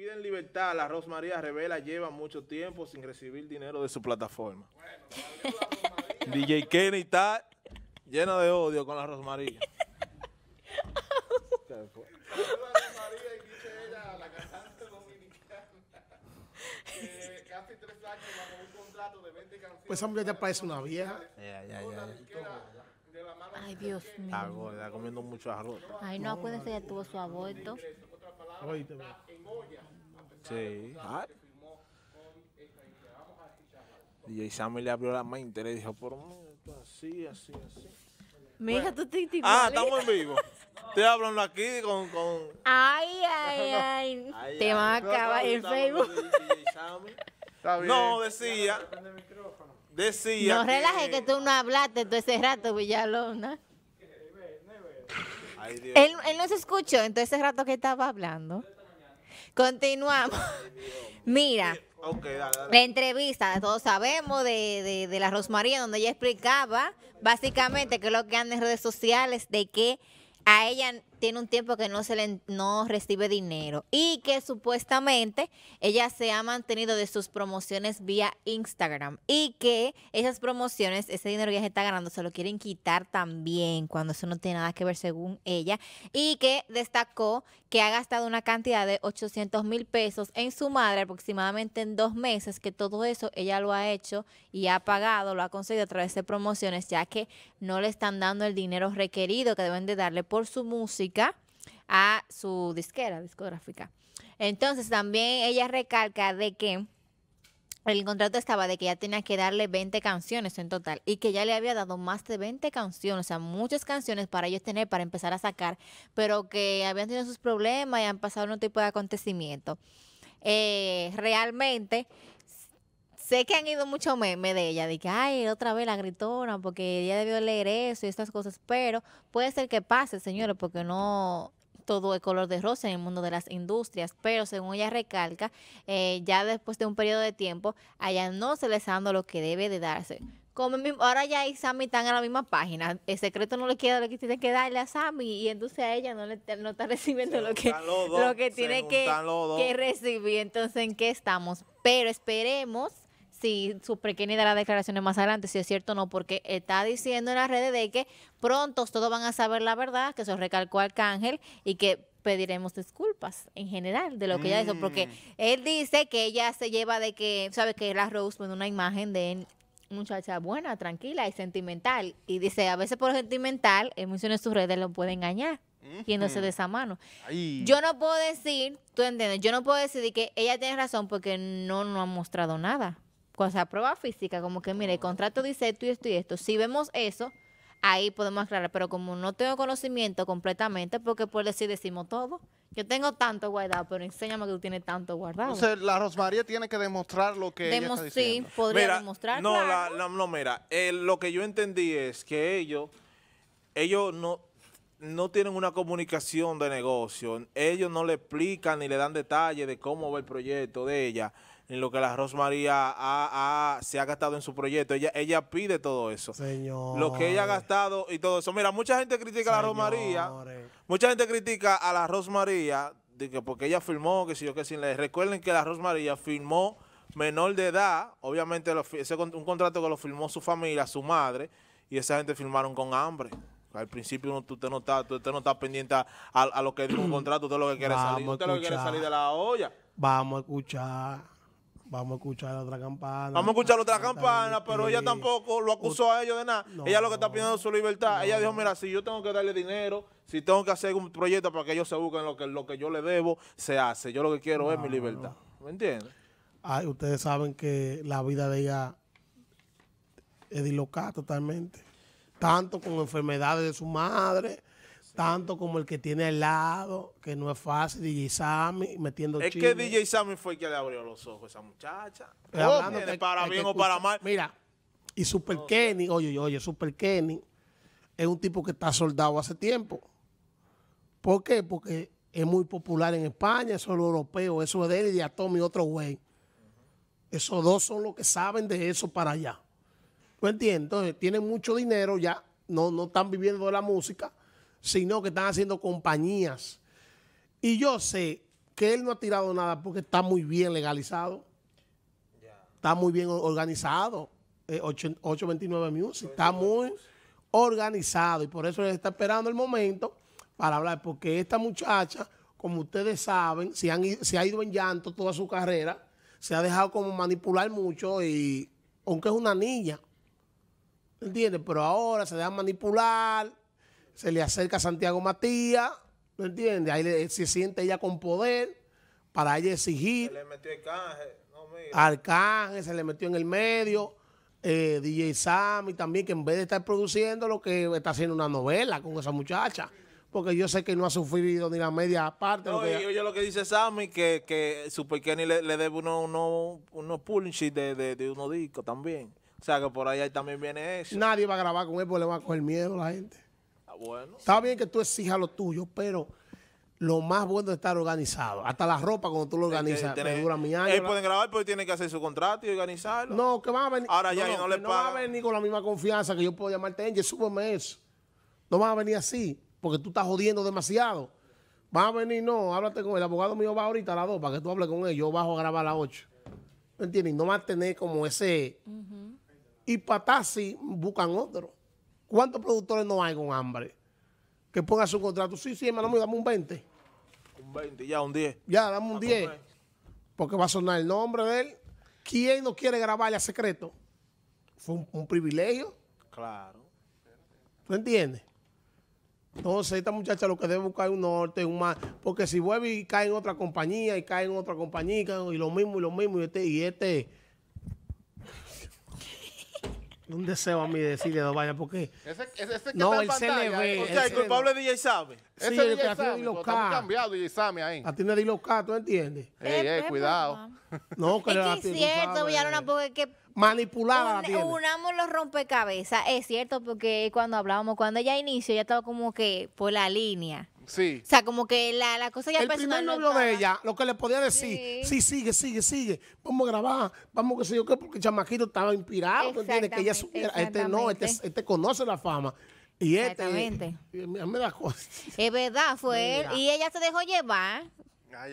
Piden libertad, la Rosmaría Revela lleva mucho tiempo sin recibir dinero de su plataforma. Bueno, DJ Kenny está llena de odio con la Rosmaría. Pues esa mujer ya parece una vieja. Ay, Dios mío. Está comiendo mucho arroz. Ay, no, acuérdese, ya tuvo su aborto sí. Y ah. DJ Samuel le abrió la mente, le dijo, por así, así, así. hija, tú te Ah, estamos en vivo. Estoy hablando aquí con... con... Ay, ay, ay. Te van a acabar en Facebook. No, decía... Decía No relajes que tú no hablaste todo ese rato, Villalona. Él, no se escuchó, entonces ese rato que estaba hablando. Continuamos. Mira. Eh, la entrevista, todos sabemos, de, la Rosmaría, donde ella explicaba básicamente que lo que anda en redes sociales, de que a ella tiene un tiempo que no se le no recibe dinero y que supuestamente ella se ha mantenido de sus promociones vía Instagram y que esas promociones, ese dinero que ella está ganando, se lo quieren quitar también cuando eso no tiene nada que ver según ella y que destacó que ha gastado una cantidad de 800 mil pesos en su madre aproximadamente en dos meses, que todo eso ella lo ha hecho y ha pagado, lo ha conseguido a través de promociones ya que no le están dando el dinero requerido que deben de darle por su música a su disquera discográfica. Entonces también ella recalca de que el contrato estaba de que ya tenía que darle 20 canciones en total y que ya le había dado más de 20 canciones, o sea, muchas canciones para ellos tener para empezar a sacar, pero que habían tenido sus problemas y han pasado un tipo de acontecimiento. Eh, realmente Sé que han ido mucho memes de ella, de que, ay, otra vez la gritona, porque ella debió leer eso y estas cosas, pero puede ser que pase, señores, porque no todo es color de rosa en el mundo de las industrias, pero según ella recalca, eh, ya después de un periodo de tiempo, allá no se les está dando lo que debe de darse. Como ahora ya y Sammy están en la misma página. El secreto no le queda lo que tiene que darle a Sammy y entonces a ella no, le, está recibiendo lo que, que tiene que recibir. Entonces, ¿en qué estamos? Pero esperemos si su de las declaraciones más adelante, si es cierto o no, porque está diciendo en las redes de que pronto todos van a saber la verdad, que eso recalcó Arcángel y que pediremos disculpas en general de lo que ella hizo, mm. porque él dice que ella se lleva de que, sabe que la Rose pone una imagen de muchacha buena, tranquila y sentimental, y dice, a veces por sentimental, en muchas en sus redes, lo puede engañar yéndose de esa mano. Yo no puedo decir, tú entiendes, yo no puedo decir que ella tiene razón porque no, no ha mostrado nada cosa prueba física, como que mire, el contrato dice esto y esto y esto. Si vemos eso, ahí podemos aclarar, pero como no tengo conocimiento completamente, porque por decir decimos todo. Yo tengo tanto guardado, pero enséñame que tú tienes tanto guardado. Entonces, la Rosmaría tiene que demostrar lo que ella está diciendo. Sí, podría demostrar, No, no, mira, eh, lo que yo entendí es que ellos, ellos no, no tienen una comunicación de negocio. Ellos no le explican ni le dan detalles de cómo va el proyecto de ella en lo que la Rosmaría ha, se ha gastado en su proyecto. Ella, ella pide todo eso. Señor. Lo que ella ha gastado y todo eso. Mira, mucha gente critica a la Rosmaría. Mucha gente critica a la Rosmaría de porque ella firmó, que si yo que sin le Recuerden que la Rosmaría firmó menor de edad. Obviamente lo, un contrato que lo firmó su familia, su madre. Y esa gente firmaron con hambre. Al principio tú usted, no está, no pendiente a, lo que es un contrato, usted lo que quiere salir. Usted lo que quiere salir de la olla. Vamos a escuchar. Vamos a escuchar otra campana. Vamos a escuchar otra campana, pero ella tampoco lo acusó a ellos de nada. ella lo que está pidiendo es su libertad. Ella dijo, mira, si yo tengo que darle dinero, si tengo que hacer un proyecto para que ellos se busquen lo que, lo que yo le debo, se hace. Yo lo que quiero es mi libertad. ¿Me entiendes? Ay, ustedes saben que la vida de ella es dislocada totalmente. Tanto con enfermedades de su madre, tanto como el que tiene al lado, que no es fácil, DJ Sammy metiendo Es que DJ Sammy fue el que le abrió los ojos a esa muchacha. para bien o para mal. Mira, y Super Kenny, oye, oye, Super Kenny es un tipo que está soldado hace tiempo. ¿Por qué? Porque es muy popular en España, eso es lo europeo, eso es de él y de Atomi, otro güey. Esos dos son los que saben de eso para allá. ¿Tú entiendes? Entonces, tienen mucho dinero ya, no, no están viviendo de la música, sino que están haciendo compañías. Y yo sé que él no ha tirado nada porque está muy bien legalizado, está muy bien organizado, 829 eh, Music, está muy organizado y por eso él está esperando el momento para hablar, porque esta muchacha, como ustedes saben, se, se ha ido en llanto toda su carrera, se ha dejado como manipular mucho y aunque es una niña, ¿entiendes? Pero ahora se deja manipular, se le acerca Santiago Matías, ¿me entiendes? Ahí se siente ella con poder para ella exigir. Se le metió el canje, Arcángel se le metió en el medio. Eh, DJ Sammy también, que en vez de estar produciendo, lo que está haciendo una novela con esa muchacha. Porque yo sé que no ha sufrido ni la media parte. No, lo que oye, lo que dice Sammy, que, que Super le, le debe unos uno, uno de, de, de unos discos también. O sea, que por ahí también viene eso. Nadie va a grabar con él porque le va a coger miedo a la gente. Está bien que tú exijas lo tuyo, pero lo más bueno es estar organizado. Hasta la ropa cuando tú lo organizas, dura mi año. Ellos pueden grabar, pero tienen que hacer su contrato y organizarlo. No, que van a venir. Ahora ya no, no, no a venir con la misma confianza que yo puedo llamarte, Angel, súbeme eso. No van a venir así, porque tú estás jodiendo demasiado. Van a venir, no, háblate con El abogado mío va ahorita a las dos para que tú hables con él. Yo bajo a grabar a las 8. ¿Me entiendes? No van a tener como ese... Y para taxi buscan otro. ¿Cuántos productores no hay con hambre? Que pongan su contrato. Sí, sí, hermano, dame un 20. Un 20, ya, un 10. Ya, dame un 10. Ah, Porque va a sonar el nombre de él. ¿Quién no quiere grabarle a secreto? Fue un, privilegio. Claro. ¿Tú entiendes? Entonces, esta muchacha lo que debe buscar es un norte, un mar. Porque si vuelve y cae en otra compañía, y cae en otra compañía, y, y lo mismo, y lo mismo, y este, y este un deseo a mí decirle a Vaya porque. Ese, ese, ese que no, el se le ve. O sea, el culpable es DJ Sabe. Sí, ese DJ Sabe, está muy cambiado DJ Sabe ahí. no es de Diloca, ¿tú entiendes? Ey, ey, eh, eh, eh, cuidado. Pues, no, que es que es cierto, Villarona, porque que manipulada la tiene. Unamos los rompecabezas, es cierto, porque cuando hablábamos, cuando ella inició, ya estaba como que por la línea. Sí. O sea, como que la, la cosa ya El personal. primer novio de ella, lo que le podía decir, sí. sigue, sigue, sigue. Vamos a grabar, vamos que sé yo qué, porque el chamaquito estaba inspirado, Que ella Este no, este, este conoce la fama. Y este, Exactamente. Este, me da cosa. Es verdad, fue él. Y ella se dejó llevar.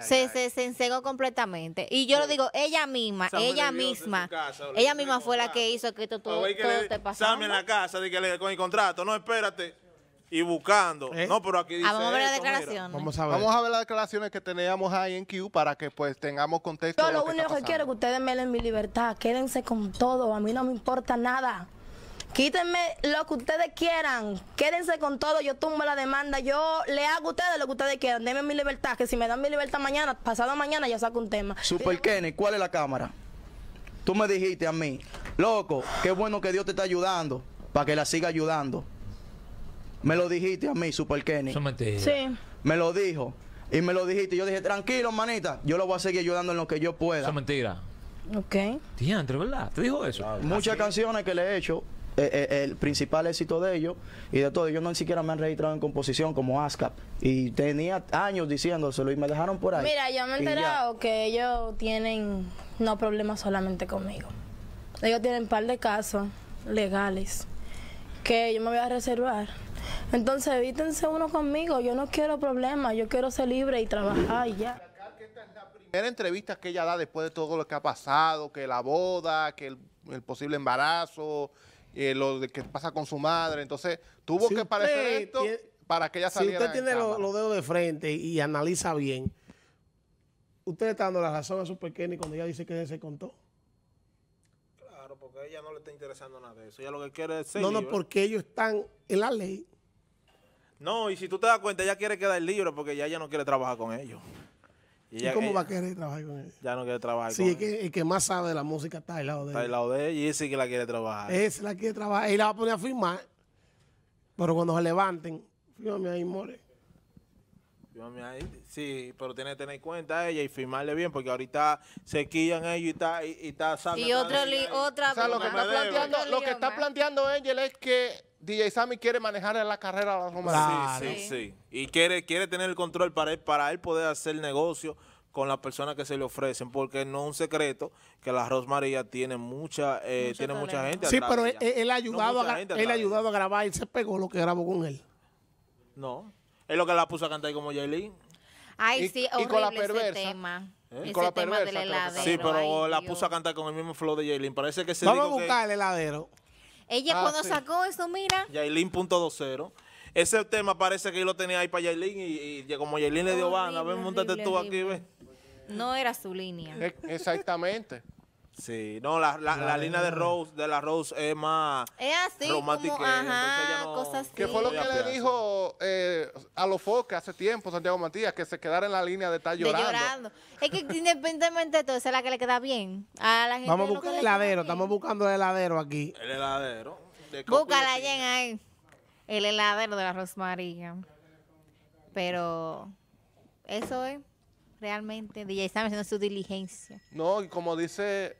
se, se, completamente. Y yo lo digo, ella misma, ella misma, ella misma fue la que hizo que esto todo, todo te pasó en la casa, de que le, con el contrato, no, espérate y buscando. Eh. No, pero aquí dice. Ah, vamos a ver las declaraciones. Vamos a ver. las declaraciones que teníamos ahí en Q para que pues tengamos contexto. Yo lo, único que, quiero es que ustedes me den mi libertad. Quédense con todo. A mí no me importa nada. Quítenme lo que ustedes quieran. Quédense con todo. Yo tumbo la demanda. Yo le hago a ustedes lo que ustedes quieran. Denme mi libertad. Que si me dan mi libertad mañana, pasado mañana, ya saco un tema. Super Kenny, ¿cuál es la cámara? Tú me dijiste a mí, loco, qué bueno que Dios te está ayudando para que la siga ayudando. Me lo dijiste a mí, Super Kenny. Eso Sí. Me lo dijo. Y me lo dijiste. Yo dije, tranquilo, manita. Yo lo voy a seguir ayudando en lo que yo pueda. Eso es mentira. Ok. ¿verdad? ¿Te dijo eso? Muchas canciones que le he hecho. Eh, eh, el principal éxito de ellos y de todo, ellos no ni siquiera me han registrado en composición como ASCAP y tenía años diciéndoselo y me dejaron por ahí. Mira, yo me he enterado que ellos tienen no problemas solamente conmigo. Ellos tienen un par de casos legales que yo me voy a reservar entonces evítense uno conmigo, yo no quiero problemas, yo quiero ser libre y trabajar y ya. Primera entrevista que ella da después de todo lo que ha pasado, que la boda, que el, posible embarazo, eh, lo de que pasa con su madre, entonces tuvo que parecer esto para que ella saliera. Si usted tiene los dedos de frente y, analiza bien, usted está dando la razón a su pequeña cuando ella dice que se contó. Claro, porque ella no le está interesando nada de eso. Ella lo que quiere es No, no, porque ellos están en la ley. No, y si tú te das cuenta, ella quiere quedar libre porque ya ella no quiere trabajar con ellos. ¿Y, cómo va a querer trabajar con ellos? Ya no quiere trabajar sí, ellos. Sí, el, que más sabe de la música está al lado de ella. Está al lado de ella y ese que la quiere trabajar. es la quiere trabajar. Y la va a poner a firmar. Pero cuando se levanten, fíjame ahí, more. Fíjame ahí. Sí, pero tiene que tener cuenta ella y firmarle bien porque ahorita se quillan ellos y está... Y, y, está y otra, cosa. otra... O lo que, está planteando, lo que está planteando ella es que DJ Sammy quiere manejar la carrera de la Romana. Sí, sí, sí. Y quiere, quiere tener el control para él, para él poder hacer negocio con las personas que se le ofrecen, porque no es un secreto que la Rosmaría tiene mucha eh, tiene mucha gente. Sí, pero él, ha ayudado a, ayudado a grabar, y se pegó lo que grabó con él. No, es lo que la puso a cantar como Jaylin. Ay, sí, y con Ese tema. ¿Eh? la del heladero, sí, pero la puso a cantar con el mismo flow de Jaylin. Parece que se Vamos a buscar el heladero. Ella ah, cuando sacó eso, mira. Yailin.20. Ese tema parece que yo lo tenía ahí para Yailin y, como Yailin le dio banda. Oh, ven a ver, montate tú aquí, ve. No era su línea. E, exactamente. Sí, no, la, la, línea de Rose, de la Rose es más es así, ajá, Que fue lo que le dijo eh, a los Foques hace tiempo, Santiago Matías, que se quedara en la línea de estar llorando. De llorando. es que independientemente de todo, es la que le queda bien. Vamos a buscar el heladero, estamos buscando el heladero aquí. El heladero. Búscala allá ahí. El heladero de la Rosmaría. Pero eso es realmente DJ Sam haciendo su diligencia. No, y como dice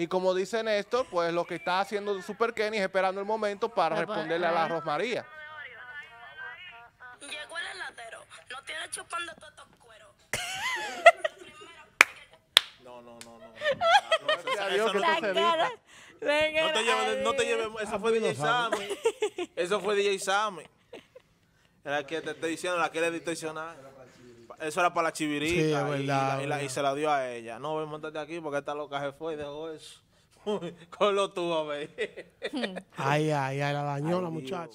y como dice Néstor, pues lo que está haciendo Super Kenny es esperando el momento para pues, responderle a la Rosmaría. Llegó el heladero, no tiene chupando todos estos cueros. no, no, no, no. no, te eh, lleves, no te lleves, eso fue DJ Sammy. Eso fue DJ Sammy. La que te estoy diciendo, la que le distorsionaba eso era para la chivirita. y, la, Y, se la dio a ella. No, ven, montate aquí porque esta loca se fue y dejó eso. Con lo tuvo, hmm. ay, ay, ay, la dañó la muchacha.